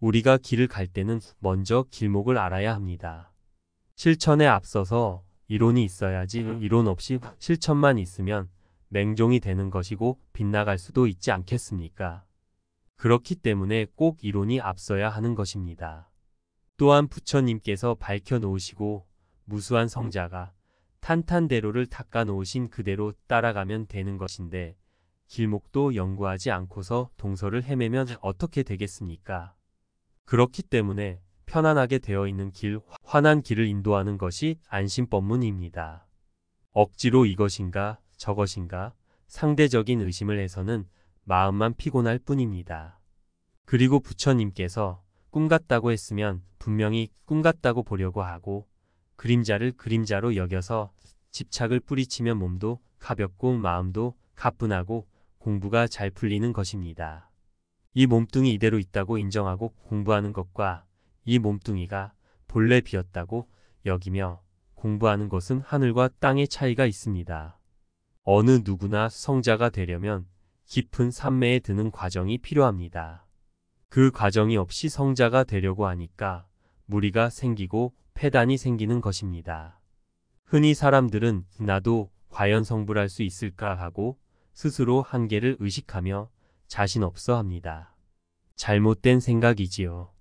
우리가 길을 갈 때는 먼저 길목을 알아야 합니다. 실천에 앞서서 이론이 있어야지 이론 없이 실천만 있으면 맹종이 되는 것이고 빗나갈 수도 있지 않겠습니까? 그렇기 때문에 꼭 이론이 앞서야 하는 것입니다. 또한 부처님께서 밝혀 놓으시고 무수한 성자가 탄탄대로를 닦아 놓으신 그대로 따라가면 되는 것인데 길목도 연구하지 않고서 동서를 헤매면 어떻게 되겠습니까? 그렇기 때문에 편안하게 되어 있는 길, 환한 길을 인도하는 것이 안심법문입니다. 억지로 이것인가 저것인가 상대적인 의심을 해서는 마음만 피곤할 뿐입니다. 그리고 부처님께서 꿈 같다고 했으면 분명히 꿈 같다고 보려고 하고 그림자를 그림자로 여겨서 집착을 뿌리치면 몸도 가볍고 마음도 가뿐하고 공부가 잘 풀리는 것입니다. 이 몸뚱이 이대로 있다고 인정하고 공부하는 것과 이 몸뚱이가 본래 비었다고 여기며 공부하는 것은 하늘과 땅의 차이가 있습니다. 어느 누구나 성자가 되려면 깊은 산매에 드는 과정이 필요합니다. 그 과정이 없이 성자가 되려고 하니까 무리가 생기고 폐단이 생기는 것입니다. 흔히 사람들은 나도 과연 성불할 수 있을까 하고 스스로 한계를 의식하며 자신 없어 합니다. 잘못된 생각이지요.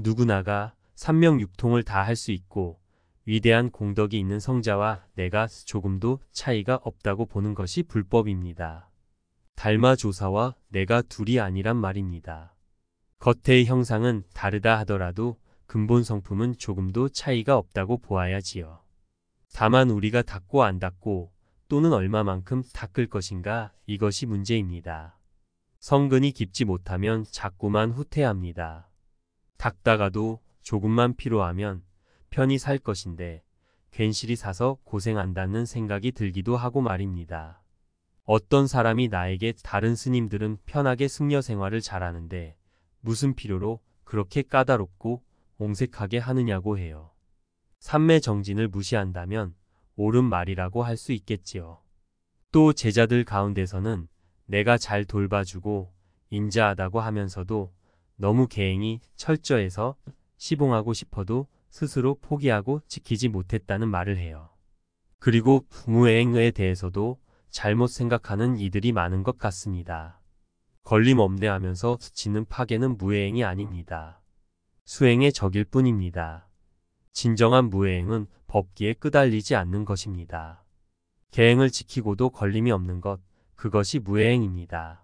누구나가 삼명육통을 다 할 수 있고 위대한 공덕이 있는 성자와 내가 조금도 차이가 없다고 보는 것이 불법입니다. 달마 조사와 내가 둘이 아니란 말입니다. 겉의 형상은 다르다 하더라도 근본 성품은 조금도 차이가 없다고 보아야지요. 다만 우리가 닦고 안 닦고 또는 얼마만큼 닦을 것인가 이것이 문제입니다. 성근이 깊지 못하면 자꾸만 후퇴합니다. 닦다가도 조금만 필요하면 편히 살 것인데 괜시리 사서 고생한다는 생각이 들기도 하고 말입니다. 어떤 사람이 나에게 다른 스님들은 편하게 승려 생활을 잘하는데 무슨 필요로 그렇게 까다롭고 옹색하게 하느냐고 해요. 삼매 정진을 무시한다면 옳은 말이라고 할 수 있겠지요. 또 제자들 가운데서는 내가 잘 돌봐주고 인자하다고 하면서도 너무 개행이 철저해서 시봉하고 싶어도 스스로 포기하고 지키지 못했다는 말을 해요. 그리고 부모의 행위에 대해서도 잘못 생각하는 이들이 많은 것 같습니다. 걸림엄대하면서 지는 파괴는 무해행이 아닙니다. 수행의 적일 뿐입니다. 진정한 무해행은 법기에 끄달리지 않는 것입니다. 계행을 지키고도 걸림이 없는 것, 그것이 무해행입니다.